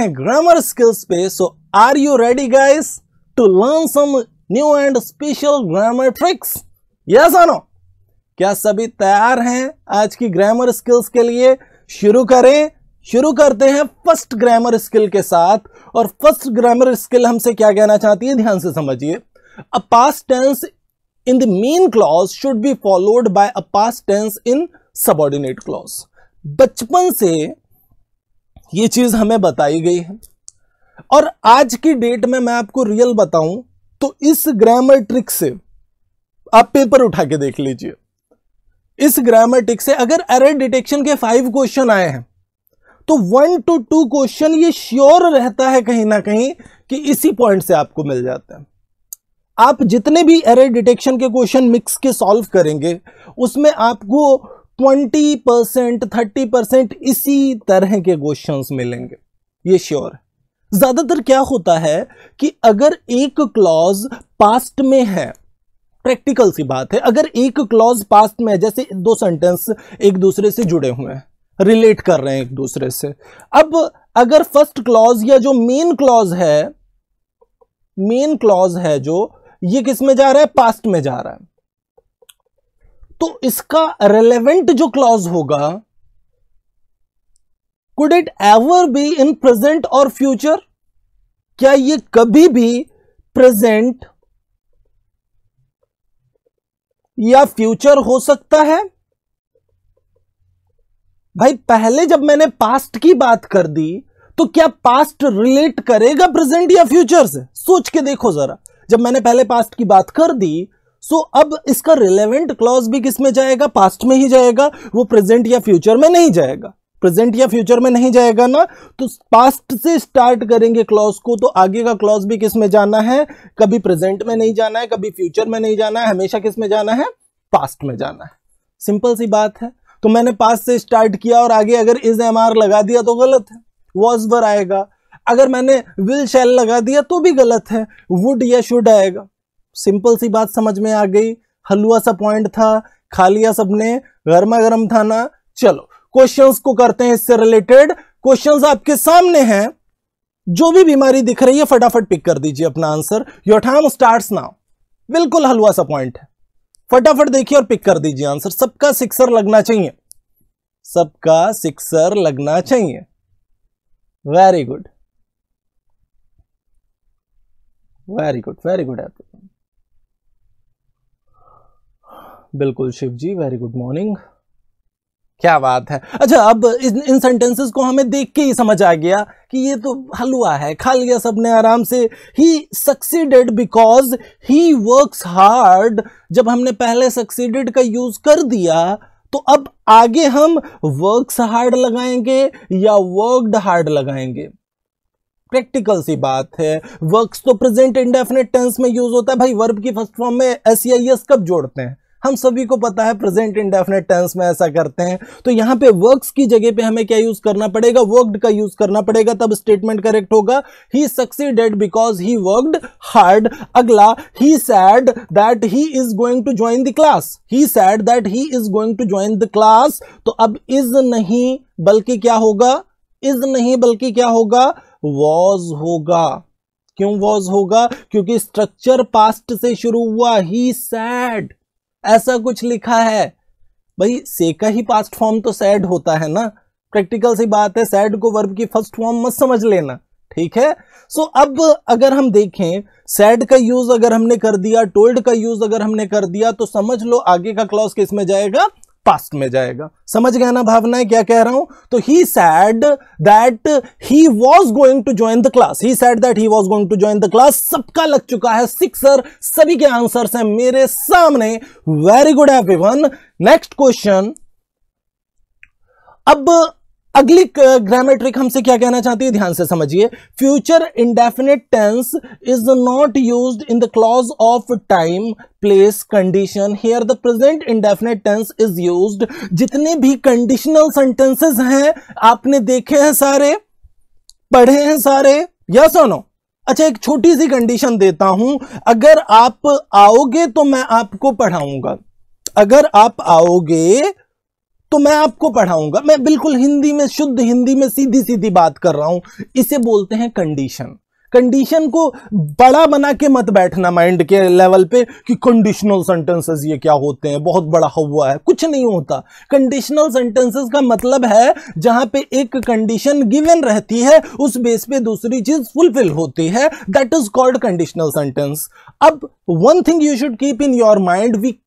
हैं grammar skills पे so are you ready guys to learn some new and special grammar tricks yes no क्या सभी तैयार हैं आज की ग्रामर स्किल्स के लिए शुरू करें शुरू करते हैं फर्स्ट ग्रामर स्किल के साथ और फर्स्ट ग्रामर स्किल हमसे क्या कहना चाहती है ध्यान से समझिए a past tense in the main clause should be followed by a past tense in subordinate clause बचपन से ये चीज़ हमें बताई गई है और आज की डेट में मैं आपको रियल बताऊं तो इस ग्रामर ट्रिक से आप पेपर उठा के देख लीजिए इस ग्रामर ट्रिक से अगर एरर डिटेक्शन के फाइव क्वेश्चन आए हैं तो वन टू टू क्वेश्चन ये श्योर रहता है कहीं ना कहीं कि इसी पॉइंट से आपको मिल जाता है आप जितने भी एरर डिटेक्शन के क्वेश्चन मिक्स के सॉल्व करेंगे उसमें आपको ट्वेंटी परसेंट थर्टी परसेंट इसी तरह के क्वेश्चंस मिलेंगे ये श्योर है ज्यादातर क्या होता है कि अगर एक क्लॉज पास्ट में है प्रैक्टिकल सी बात है अगर एक क्लॉज पास्ट में है जैसे दो सेंटेंस एक दूसरे से जुड़े हुए हैं रिलेट कर रहे हैं एक दूसरे से अब अगर फर्स्ट क्लॉज या जो मेन क्लॉज है मेन क्लॉज है जो ये किस में जा रहा है पास्ट में जा रहा है तो इसका रेलेवेंट जो क्लॉज होगा could it ever be in present और फ्यूचर क्या ये कभी भी प्रेजेंट या फ्यूचर हो सकता है भाई पहले जब मैंने पास्ट की बात कर दी तो क्या पास्ट रिलेट करेगा प्रेजेंट या फ्यूचर से सोच के देखो जरा जब मैंने पहले पास्ट की बात कर दी सो so, अब इसका रिलेवेंट क्लॉज भी किस में जाएगा पास्ट में ही जाएगा वो प्रेजेंट या फ्यूचर में नहीं जाएगा प्रेजेंट या फ्यूचर में नहीं जाएगा ना तो पास्ट से स्टार्ट करेंगे क्लॉज को तो आगे का क्लॉज भी किस में जाना है कभी प्रेजेंट में नहीं जाना है कभी फ्यूचर में नहीं जाना है हमेशा किस में जाना है पास्ट में जाना है सिंपल सी बात है तो मैंने पास्ट से स्टार्ट किया और आगे अगर इज एम आर लगा दिया तो गलत है वॉज वर आएगा अगर मैंने विल शैल लगा दिया तो भी गलत है वुड या शुड आएगा सिंपल सी बात समझ में आ गई हलुआ सा पॉइंट था खा लिया सबने गर्मा गर्म था ना चलो क्वेश्चंस को करते हैं इससे रिलेटेड क्वेश्चंस आपके सामने हैं जो भी बीमारी दिख रही है फटाफट पिक कर दीजिए अपना answer your time start now बिल्कुल हलुआ सा पॉइंट है फटाफट देखिए और पिक कर दीजिए आंसर सबका सिक्सर लगना चाहिए सबका सिक्सर लगना चाहिए very good very good very good everyone बिल्कुल Shiv ji very good morning क्या बात है अच्छा अब इन इन सेंटेंसेस को हमें देख के ही समझ आ गया कि ये तो हलवा है खा लिया सबने आराम से he succeeded because he works hard जब हमने पहले सक्सीडेड का यूज कर दिया तो अब आगे हम वर्क्स हार्ड लगाएंगे या वर्कड हार्ड लगाएंगे प्रैक्टिकल सी बात है वर्क्स तो प्रेजेंट इंडेफिनेट टेंस में यूज होता है भाई वर्ब की फर्स्ट फॉर्म में एस e कब जोड़ते हैं हम सभी को पता है प्रेजेंट इंडेफिनेट टेंस में ऐसा करते हैं तो यहां पे वर्क्स की जगह पे हमें क्या यूज करना पड़ेगा वर्कड का यूज करना पड़ेगा तब स्टेटमेंट करेक्ट होगा he succeeded because he worked hard अगला he said that he is going to join the class he said that he is going to join the class तो अब इज नहीं बल्कि क्या होगा इज नहीं बल्कि क्या होगा वॉज होगा क्यों वॉज होगा क्योंकि स्ट्रक्चर पास्ट से शुरू हुआ ही सैड ऐसा कुछ लिखा है भाई से का ही पास्ट फॉर्म तो सैड होता है ना प्रैक्टिकल सी बात है सैड को वर्ब की फर्स्ट फॉर्म मत समझ लेना ठीक है सो so, अब अगर हम देखें सैड का यूज अगर हमने कर दिया टोल्ड का यूज अगर हमने कर दिया तो समझ लो आगे का क्लॉज किस में जाएगा पास्ट में जाएगा समझ गया ना भावना क्या कह रहा हूं तो he said that he was going to join the class he said that he was going to join the class सबका लग चुका है सिक्सर सभी के आंसर हैं मेरे सामने very good everyone next question अब अगली ग्रामेट्रिक हमसे क्या कहना चाहती है ध्यान से समझिए future indefinite tense is not used in the clause of time place condition here the present indefinite tense is used जितने भी कंडीशनल सेंटेंसेस हैं आपने देखे हैं सारे पढ़े हैं सारे या सोनो अच्छा एक छोटी सी कंडीशन देता हूं अगर आप आओगे तो मैं आपको पढ़ाऊंगा अगर आप आओगे तो मैं आपको पढ़ाऊंगा मैं बिल्कुल हिंदी में शुद्ध हिंदी में सीधी सीधी बात कर रहा हूं इसे बोलते हैं कंडीशन कंडीशन को बड़ा बना के मत बैठना माइंड के लेवल पे कि कंडीशनल सेंटेंसेस ये क्या होते हैं बहुत बड़ा हुआ है कुछ नहीं होता कंडीशनल सेंटेंसेस का मतलब है जहां पे एक कंडीशन गिवन रहती है उस बेस पे दूसरी चीज फुलफिल होती है that is called conditional sentence अब one thing you should keep in your mind we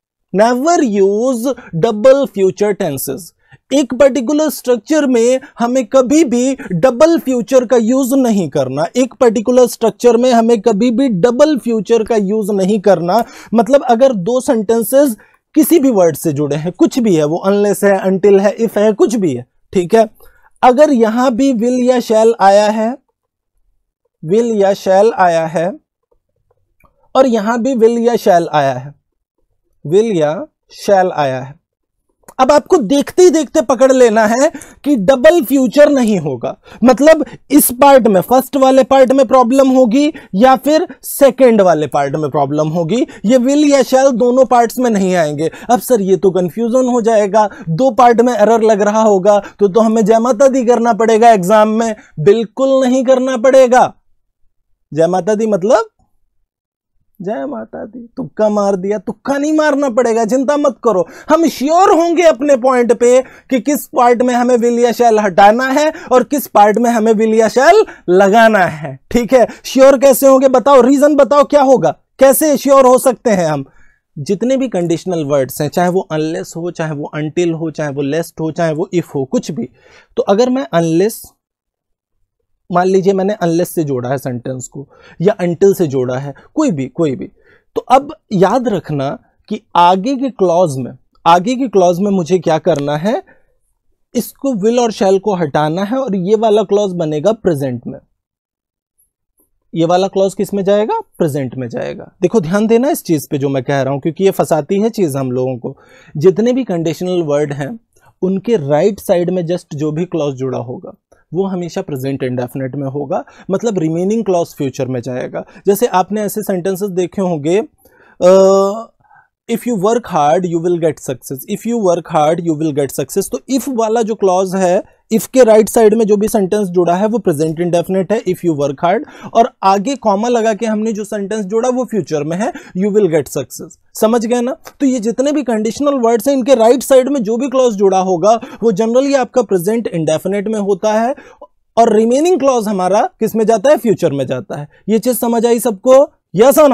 never use double future tenses एक पर्टिकुलर स्ट्रक्चर में हमें कभी भी डबल फ्यूचर का यूज नहीं करना एक पर्टिकुलर स्ट्रक्चर में हमें कभी भी डबल फ्यूचर का यूज नहीं करना मतलब अगर दो सेंटेंसेस किसी भी वर्ड से जुड़े हैं कुछ भी है वो अनलेस है अनटिल है इफ है कुछ भी है ठीक है अगर यहां भी विल या शैल आया है विल या शैल आया है और यहां भी विल या शैल आया है विल या शैल आया है अब आपको देखते ही देखते पकड़ लेना है कि डबल फ्यूचर नहीं होगा मतलब इस पार्ट में फर्स्ट वाले पार्ट में प्रॉब्लम होगी या फिर सेकंड वाले पार्ट में प्रॉब्लम होगी ये विल या शैल दोनों पार्ट्स में नहीं आएंगे अब सर ये तो कंफ्यूजन हो जाएगा दो पार्ट में एरर लग रहा होगा तो तो हमें जयमाता दी करना पड़ेगा एग्जाम में बिल्कुल नहीं करना पड़ेगा जयमाता दी मतलब जय माता दी तुक्का मार दिया तुक्का नहीं मारना पड़ेगा चिंता मत करो हम श्योर होंगे अपने पॉइंट पे कि किस पार्ट में हमें विलिया शैल हटाना है और किस पार्ट में हमें विलिया शैल लगाना है ठीक है श्योर कैसे होंगे बताओ रीजन बताओ क्या होगा कैसे श्योर हो सकते हैं हम जितने भी कंडीशनल वर्ड्स हैं चाहे वो अनलेस हो चाहे वो अनटिल हो चाहे वो लेस्ट हो चाहे वो इफ हो कुछ भी तो अगर मैं अनलेस मान लीजिए मैंने अनलेस से जोड़ा है सेंटेंस को या अंटिल से जोड़ा है कोई भी कोई भी तो अब याद रखना कि आगे के क्लॉज में आगे के क्लॉज में मुझे क्या करना है इसको विल और शैल को हटाना है और ये वाला क्लॉज बनेगा प्रेजेंट में ये वाला क्लॉज किस में जाएगा प्रेजेंट में जाएगा देखो ध्यान देना इस चीज़ पे जो मैं कह रहा हूं क्योंकि ये फंसाती है चीज़ हम लोगों को जितने भी कंडीशनल वर्ड हैं उनके राइट right साइड में जस्ट जो भी क्लॉज जुड़ा होगा वो हमेशा प्रेजेंट इंडेफिनेट में होगा मतलब रिमेनिंग क्लॉज फ्यूचर में जाएगा जैसे आपने ऐसे सेंटेंसेस देखे होंगे if you work hard you will get success if you work hard you will get success तो इफ़ वाला जो क्लॉज है इफ के राइट right साइड में जो भी सेंटेंस जुड़ा है वो प्रेजेंट इंडेफिनेट है इफ यू वर्क हार्ड और आगे कॉमा लगा के हमने जो सेंटेंस जोड़ा वो फ्यूचर में है यू विल गेट सक्सेस समझ गए ना तो ये जितने भी कंडीशनल वर्ड्स हैं इनके राइट right साइड में जो भी क्लॉज जुड़ा होगा वो जनरली आपका प्रेजेंट इंडेफिनेट में होता है और रिमेनिंग क्लॉज हमारा किस में जाता है फ्यूचर में जाता है ये चीज समझ आई सबको यस और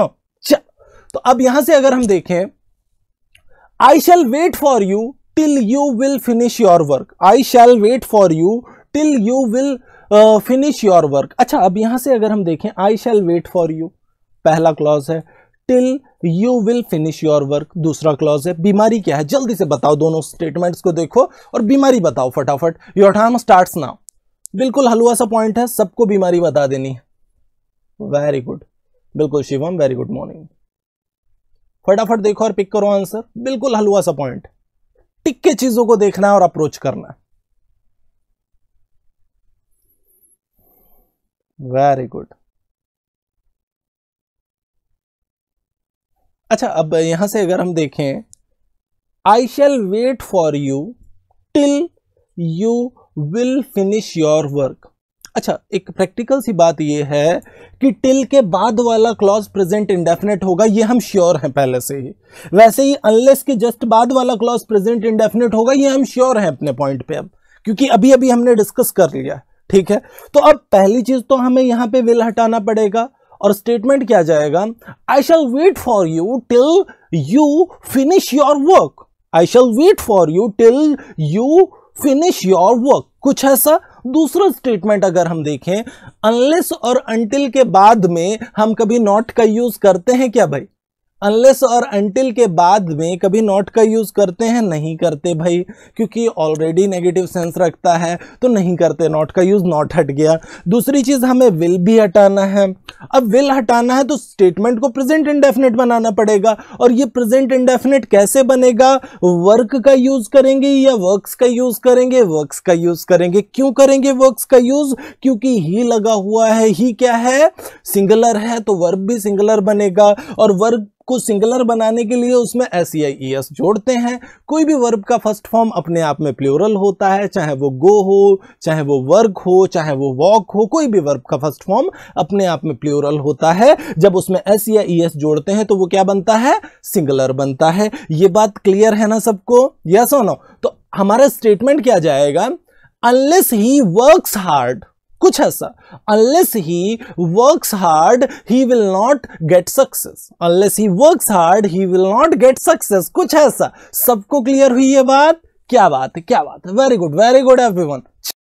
तो अब यहां से अगर हम देखें I shall wait for you till you will finish your work I shall wait for you till you will finish your work अच्छा अब यहां से अगर हम देखें I shall wait for you पहला क्लॉज है till you will finish your work दूसरा क्लॉज है बीमारी क्या है जल्दी से बताओ दोनों स्टेटमेंट्स को देखो और बीमारी बताओ फटाफट योर टाइम स्टार्ट नाउ बिल्कुल हलवा सा पॉइंट है सबको बीमारी बता देनी है वेरी गुड बिल्कुल शिवम वेरी गुड मॉर्निंग फटाफट देखो और पिक करो आंसर बिल्कुल हलवा सा पॉइंट टिक के चीजों को देखना है और अप्रोच करना है वेरी गुड अच्छा अब यहां से अगर हम देखें I shall wait for you till you will finish your work अच्छा एक प्रैक्टिकल सी बात ये है कि टिल के बाद वाला क्लॉज प्रेजेंट इंडेफिनेट होगा ये हम श्योर हैं पहले से ही वैसे ही अनलेस के जस्ट बाद वाला क्लॉज प्रेजेंट इंडेफिनेट होगा ये हम श्योर हैं अपने पॉइंट पे अब क्योंकि अभी अभी हमने डिस्कस कर लिया ठीक है तो अब पहली चीज तो हमें यहां पर विल हटाना पड़ेगा और स्टेटमेंट क्या जाएगा I shall wait for you till you finish your work I shall wait for you till you finish your work कुछ ऐसा दूसरा स्टेटमेंट अगर हम देखें अनलेस और अनटिल के बाद में हम कभी नॉट का यूज करते हैं क्या भाई अनलेस और अनटिल के बाद में कभी नॉट का यूज़ करते हैं नहीं करते भाई क्योंकि ऑलरेडी नेगेटिव सेंस रखता है तो नहीं करते नॉट का यूज़ नॉट हट गया दूसरी चीज़ हमें विल भी हटाना है अब विल हटाना है तो स्टेटमेंट को प्रेजेंट इंडेफिनेट बनाना पड़ेगा और ये प्रेजेंट इंडेफिनेट कैसे बनेगा वर्क का यूज़ करेंगे या वर्क्स का यूज़ करेंगे वर्क्स का यूज़ करेंगे क्यों करेंगे वर्क्स का यूज़ क्योंकि ही लगा हुआ है ही क्या है सिंगुलर है तो वर्क भी सिंगुलर बनेगा और वर्क को सिंगुलर बनाने के लिए उसमें एस आई ई एस जोड़ते हैं कोई भी वर्ब का फर्स्ट फॉर्म अपने आप में प्लूरल होता है चाहे वो गो हो चाहे वो वर्क हो चाहे वो वॉक हो कोई भी वर्ब का फर्स्ट फॉर्म अपने आप में प्लूरल होता है जब उसमें एस या ई एस जोड़ते हैं तो वो क्या बनता है सिंगुलर बनता है ये बात क्लियर है ना सबको यस और नो तो हमारा स्टेटमेंट क्या जाएगा अनलेस ही वर्क्स हार्ड कुछ ऐसा unless he works hard he will not get success unless he works hard he will not get success कुछ ऐसा सबको क्लियर हुई ये बात क्या बात है क्या बात है very good very good everyone